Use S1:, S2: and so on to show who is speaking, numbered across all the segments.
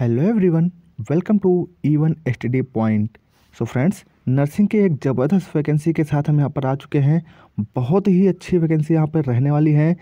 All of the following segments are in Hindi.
S1: hello everyone welcome to even study S point so friends nursing के एक ज़बरदस्त वैकेंसी के साथ हम यहाँ पर आ चुके हैं बहुत ही अच्छी वैकेंसी यहाँ पर रहने वाली है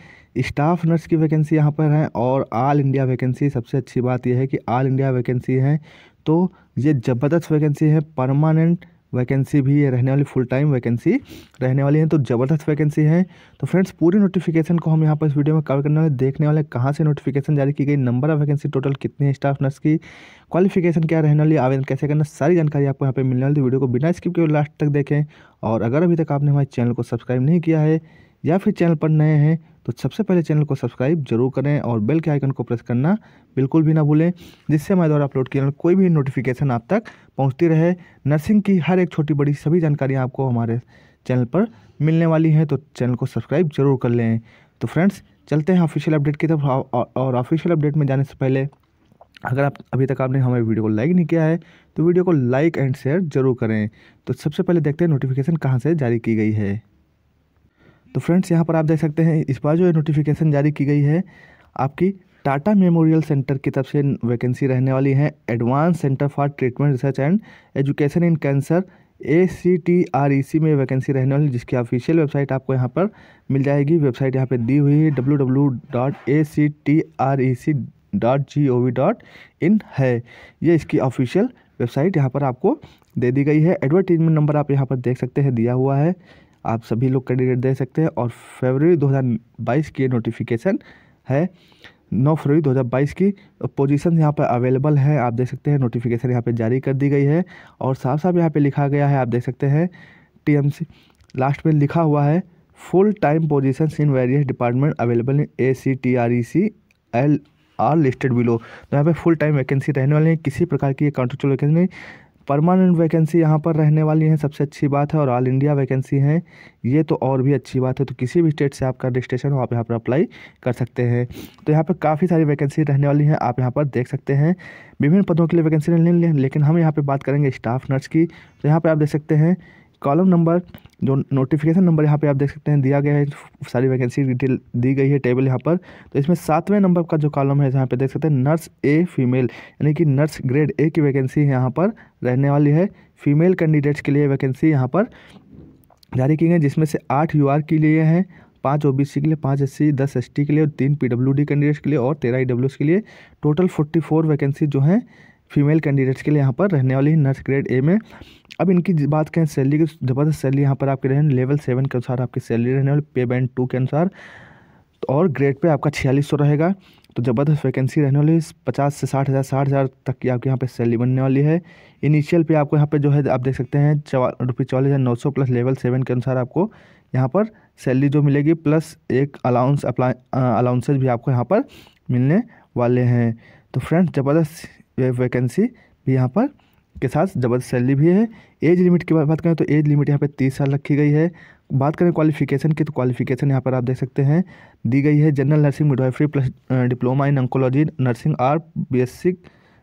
S1: स्टाफ नर्स की वैकेंसी यहाँ पर है और ऑल इंडिया वैकेंसी सबसे अच्छी बात यह है कि ऑल इंडिया वैकेंसी है तो ये ज़बरदस्त वैकेंसी है परमानेंट वैकेंसी भी है रहने वाली फुल टाइम वैकेंसी रहने वाली है तो ज़बरदस्त वैकेंसी है तो फ्रेंड्स पूरी नोटिफिकेशन को हम यहाँ पर इस वीडियो में कवर करने वाले देखने वाले कहाँ से नोटिफिकेशन जारी की गई नंबर ऑफ वैकेंसी टोटल कितनी है स्टाफ नर्स की क्वालिफिकेशन क्या रहने वाली आवेदन कैसे करना सारी जानकारी आपको यहाँ पर मिलने वाली वीडियो को बिना स्किप के लास्ट तक देखें और अगर अभी तक आपने हमारे चैनल को सब्सक्राइब नहीं किया है या फिर चैनल पर नए हैं तो सबसे पहले चैनल को सब्सक्राइब जरूर करें और बेल के आइकन को प्रेस करना बिल्कुल भी ना भूलें जिससे हमारे द्वारा अपलोड किए कोई भी नोटिफिकेशन आप तक पहुंचती रहे नर्सिंग की हर एक छोटी बड़ी सभी जानकारियां आपको हमारे चैनल पर मिलने वाली हैं तो चैनल को सब्सक्राइब जरूर कर लें तो फ्रेंड्स चलते हैं ऑफिशियल अपडेट की तरफ और ऑफिशियल अपडेट में जाने से पहले अगर आप अभी तक आपने हमारे वीडियो को लाइक नहीं किया है तो वीडियो को लाइक एंड शेयर जरूर करें तो सबसे पहले देखते हैं नोटिफिकेशन कहाँ से जारी की गई है तो फ्रेंड्स यहाँ पर आप देख सकते हैं इस बार जो है नोटिफिकेशन जारी की गई है आपकी टाटा मेमोरियल सेंटर की तरफ से वैकेंसी रहने वाली है advance centre for treatment research and education in cancer A C T R E C में वैकेंसी रहने वाली जिसकी ऑफिशियल वेबसाइट आपको यहाँ पर मिल जाएगी वेबसाइट यहाँ पर दी हुई है W W dot A C T R E C dot G O V dot in है ये इसकी ऑफिशियल वेबसाइट यहाँ पर आपको दे दी गई है एडवर्टीजमेंट नंबर आप यहाँ पर देख सकते हैं दिया हुआ है आप सभी लोग कैंडिडेट दे सकते हैं और फरवरी 2022 की नोटिफिकेशन है 9 फरवरी 2022 की पोजीशन यहाँ पर अवेलेबल है आप देख सकते हैं नोटिफिकेशन यहाँ पर जारी कर दी गई है और साफ साफ यहाँ पर लिखा गया है आप देख सकते हैं टी लास्ट में लिखा हुआ है full time position in various department available in A C T R E C L R listed below तो यहाँ पे फुल टाइम वैकेंसी रहने वाले हैं किसी प्रकार की कॉन्ट्रेक्चुअल वैकेंसी नहीं परमानेंट वैकेंसी यहाँ पर रहने वाली है सबसे अच्छी बात है और ऑल इंडिया वैकेंसी हैं ये तो और भी अच्छी बात है तो किसी भी स्टेट से आपका रजिस्ट्रेशन हो आप यहाँ पर अप्लाई कर सकते हैं तो यहाँ पर काफ़ी सारी वैकेंसी रहने वाली हैं आप यहाँ पर देख सकते हैं विभिन्न पदों के लिए वैकेंसी रहने ले, लेकिन हम यहाँ पर बात करेंगे स्टाफ नर्स की तो यहाँ पर आप देख सकते हैं कॉलम नंबर जो नोटिफिकेशन नंबर यहाँ पे आप देख सकते हैं दिया गया है सारी वैकेंसी डिटेल दी गई है टेबल यहाँ पर तो इसमें सातवें नंबर का जो कॉलम है जहाँ पे देख सकते हैं नर्स ए फीमेल यानी कि नर्स ग्रेड ए की वैकेंसी यहाँ पर रहने वाली है फीमेल कैंडिडेट्स के लिए वैकेंसी यहाँ पर जारी की गई जिसमें से आठ यू के लिए हैं पाँच ओ के लिए पाँच एस सी दस एस के लिए तीन पी कैंडिडेट्स के लिए और तेरह ई e के लिए टोटल फोर्टी वैकेंसी जो हैं फीमेल कैंडिडेट्स के लिए यहाँ पर रहने वाली है नर्स ग्रेड ए में अब इनकी बात करें सैलरी की तो ज़बरदस्त सैलरी यहाँ पर आपके रहने लेवल सेवन के अनुसार आपकी सैलरी रहने वाली पे बैंड टू के अनुसार तो और ग्रेड पे आपका छियालीस सौ रहेगा तो ज़बरदस्त वैकेंसी रहने वाली है पचास से साठ हज़ार साठ हज़ार तक की आपके यहाँ पे सैलरी बनने वाली है इनिशियल पे आपको यहाँ पे जो है आप देख सकते हैं चवा रुपये चौलीस हज़ार नौ सौ प्लस लेवल सेवन के अनुसार आपको यहाँ पर सैलरी जो मिलेगी प्लस एक अलाउंस अप्लाई अलाउंसेज भी आपको यहाँ पर मिलने वाले हैं तो फ्रेंड्स ज़बरदस्त जो है वैकेंसी भी यहाँ पर के साथ ज़बरदस्त सैलरी भी है एज लिमिट की बात करें तो एज लिमिट यहाँ पर तीस साल रखी गई है बात करें क्वालिफिकेशन की तो क्वालिफिकेशन यहाँ पर आप देख सकते हैं दी गई है general nursing midwifery plus diploma in oncology nursing और बी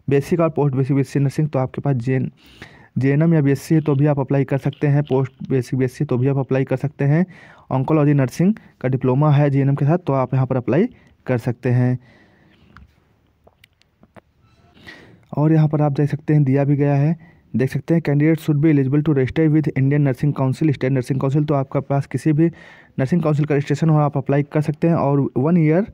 S1: बेसिक और पोस्ट बेसिक बी नर्सिंग तो आपके पास जे जे एन एम या बी एस सी है तो भी आप अप्लाई कर सकते हैं post basic B S C तो भी आप अप्लाई कर सकते हैं ऑन्कोलॉजी नर्सिंग का डिप्लोमा है जे एन एम के साथ तो आप यहाँ पर अप्लाई कर सकते हैं और यहाँ पर आप देख सकते हैं दिया भी गया है देख सकते हैं कैंडिडेट शुड भी eligible to register with Indian nursing council state nursing council तो आपका पास किसी भी नर्सिंग काउंसिल का रजिस्ट्रेशन हो आप अप्लाई कर सकते हैं और वन ईयर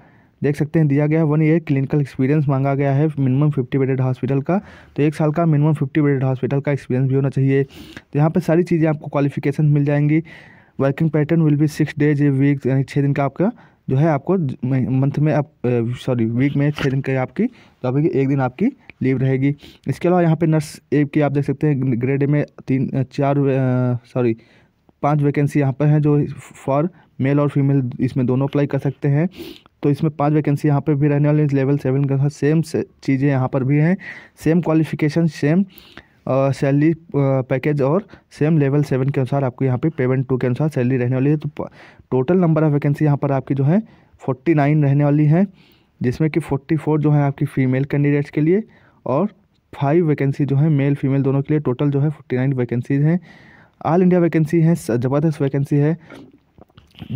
S1: देख सकते हैं दिया गया है वन ईयर क्लिनिकल एक्सपीरियंस मांगा गया है मिनिमम फिफ्टी बेडेड हॉस्पिटल का तो एक साल का मिनिमम फिफ्टी बेडेड हॉस्पिटल का एक्सपीरियंस भी होना चाहिए तो यहाँ पर सारी चीज़ें आपको क्वालिफिकेशन मिल जाएंगी working pattern will be six days a week यानी छः दिन का आपका जो है आपको मंथ में आप सॉरी वीक में छः दिन की आपकी तो रहेगी एक दिन आपकी लीव रहेगी इसके अलावा यहाँ पे नर्स ए की आप देख सकते हैं ग्रेड ए में तीन चार सॉरी पांच वैकेंसी यहाँ पर हैं जो फॉर मेल और फीमेल इसमें दोनों अप्लाई कर सकते हैं तो इसमें पांच वैकेंसी यहाँ पर भी रहने वाली लेवल सेवन का सेम से चीज़ें यहाँ पर भी हैं same qualification same salary package और सेम लेवल सेवन के अनुसार आपको यहाँ पे पेमेंट टू के अनुसार सैलरी रहने वाली है तो टोटल नंबर ऑफ वैकेंसी यहाँ पर आपकी जो है फोर्टी नाइन रहने वाली है जिसमें कि फोर्टी फोर जो है आपकी फ़ीमेल कैंडिडेट्स के लिए और फाइव वैकेंसी जो है मेल फीमेल दोनों के लिए टोटल जो है फोर्टी नाइन वैकेंसीज हैं ऑल इंडिया वैकेंसी हैं ज़बरदस्त वैकेंसी है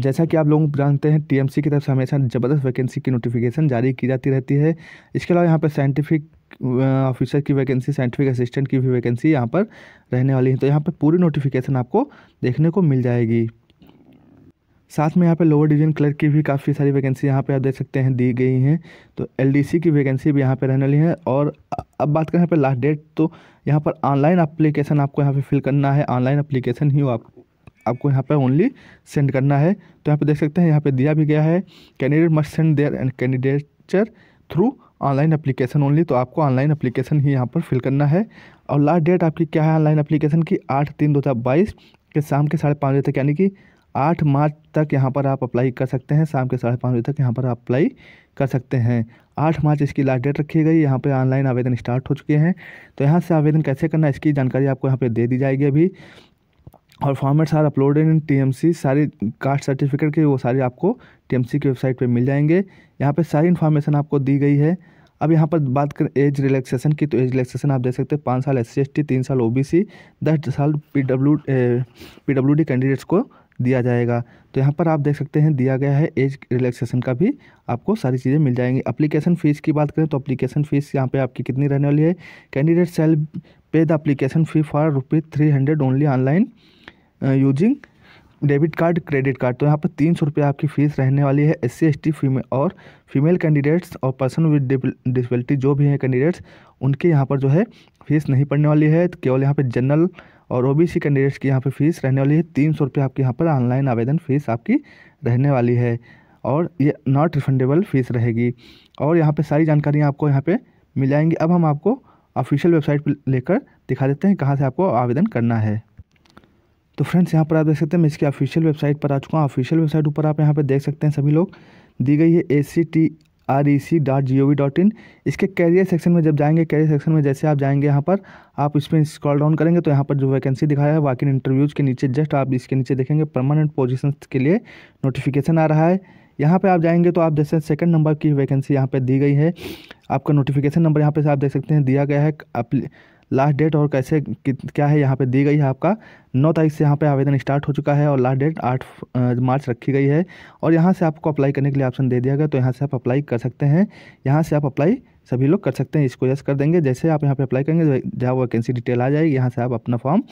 S1: जैसा कि आप लोग जानते हैं टीएमसी की तरफ से हमेशा ज़बरदस्त वैकेंसी की नोटिफिकेशन जारी की जाती रहती है इसके अलावा यहाँ पर साइंटिफिक ऑफिसर की वैकेंसी साइंटिफिक असिस्टेंट की भी वैकेंसी यहाँ पर रहने वाली है तो यहाँ पर पूरी नोटिफिकेशन आपको देखने को मिल जाएगी साथ में यहाँ पे लोअर डिवीजन क्लर्क की भी काफ़ी सारी वैकेंसी यहाँ पे आप देख सकते हैं दी गई हैं तो एलडीसी की वैकेंसी भी यहाँ पे रहने वाली है और अब बात करें यहाँ पे लास्ट डेट तो यहाँ पर ऑनलाइन अप्लीकेशन आपको यहाँ पे फिल करना है ऑनलाइन अप्लीकेशन ही आप आपको यहाँ पर ओनली सेंड करना है तो यहाँ पर देख सकते हैं यहाँ पर दिया भी गया है candidate must send their candidature through online application only तो आपको ऑनलाइन अप्लीकेशन ही यहाँ पर फिल करना है और लास्ट डेट आपकी क्या है ऑनलाइन अप्लीकेशन की आठ तीन दो हज़ार बाईस के शाम के साढ़े पाँच बजे तक यानी कि आठ मार्च तक यहाँ पर आप अप्लाई कर सकते हैं शाम के साढ़े पाँच बजे तक यहाँ पर आप अप्लाई कर सकते हैं आठ मार्च इसकी लास्ट डेट रखी गई यहाँ पर ऑनलाइन आवेदन स्टार्ट हो चुके हैं तो यहाँ से आवेदन कैसे करना इसकी जानकारी आपको यहाँ पर दे दी जाएगी अभी और formats are uploaded in TMC सारे कास्ट सर्टिफिकेट के वो सारे आपको टीएमसी की वेबसाइट पे मिल जाएंगे यहाँ पे सारी इन्फॉर्मेशन आपको दी गई है अब यहाँ पर बात करें एज रिलैक्सेशन की तो एज रिलैक्सेशन आप देख सकते हैं पाँच साल एस सी एस टी तीन साल ओ बी सी दस साल P W P W D candidates को दिया जाएगा तो यहाँ पर आप देख सकते हैं दिया गया है एज रिलैक्सेशन का भी आपको सारी चीज़ें मिल जाएंगी अप्लीकेशन फ़ीस की बात करें तो अप्लीकेशन फ़ीस यहाँ पे आपकी कितनी रहने वाली है candidate shall pay the application fee for rupees three hundred only online using debit card credit card तो यहाँ पर तीन सौ रुपये आपकी फ़ीस रहने वाली है S C S T female और फीमेल कैंडिडेट्स और पर्सन विद डिसबिलिटी जो भी हैं कैंडिडेट्स उनके यहाँ पर जो है फ़ीस नहीं पड़ने वाली है तो केवल यहाँ पर जनरल और ओबीसी कैंडिडेट्स की यहाँ पर फ़ीस रहने वाली है तीन सौ रुपये आपके यहाँ पर ऑनलाइन आवेदन फ़ीस आपकी रहने वाली है और ये नॉट रिफंडेबल फ़ीस रहेगी और यहाँ पर सारी जानकारियाँ आपको यहाँ पर मिल जाएंगी अब हम आपको ऑफिशियल वेबसाइट पर लेकर दिखा देते हैं कहाँ से आपको आवेदन करना है तो फ्रेंड्स यहाँ पर आप देख सकते हैं मैं इसकी ऑफिशियल वेबसाइट पर आ चुका हूँ ऑफिशियल वेबसाइट ऊपर आप यहाँ पर देख सकते हैं सभी लोग दी गई है A C T R E C dot G O V dot in इसके कैरियर सेक्शन में जब जाएंगे कैरियर सेक्शन में जैसे आप जाएंगे यहाँ पर आप इसमें स्क्रॉल डाउन करेंगे तो यहाँ पर जो वैकेंसी दिखाया है वाकिन इंटरव्यूज़ के नीचे जस्ट आप इसके नीचे देखेंगे परमानेंट पोजिशन के लिए नोटिफिकेशन आ रहा है यहाँ पे आप जाएंगे तो आप जैसे सेकंड नंबर की वैकेंसी यहाँ पे दी गई है आपका नोटिफिकेशन नंबर यहाँ पे आप देख सकते हैं दिया गया है लास्ट डेट और कैसे क्या है यहाँ पे दी गई है आपका नौ तारीख से यहाँ पे आवेदन स्टार्ट हो चुका है और लास्ट डेट आठ मार्च रखी गई है और यहाँ से आपको अप्लाई करने के लिए ऑप्शन दे दिया गया तो यहाँ से आप अप्लाई कर सकते हैं यहाँ से आप अप्लाई सभी लोग कर सकते हैं इसको यस कर देंगे जैसे आप यहाँ पर अप्लाई करेंगे जहाँ वैकेंसी डिटेल आ जाएगी यहाँ से आप अपना फॉर्म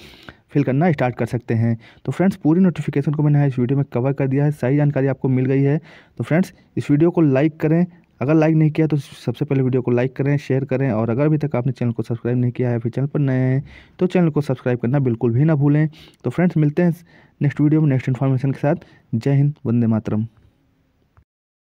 S1: फिल करना स्टार्ट कर सकते हैं तो फ्रेंड्स पूरी नोटिफिकेशन को मैंने इस वीडियो में कवर कर दिया है सारी जानकारी आपको मिल गई है तो फ्रेंड्स इस वीडियो को लाइक करें अगर लाइक नहीं किया तो सबसे पहले वीडियो को लाइक करें शेयर करें और अगर अभी तक आपने चैनल को सब्सक्राइब नहीं किया है फिर चैनल पर नए हैं तो चैनल को सब्सक्राइब करना बिल्कुल भी ना भूलें तो फ्रेंड्स मिलते हैं नेक्स्ट वीडियो में नेक्स्ट इन्फॉर्मेशन के साथ जय हिंद वंदे मातरम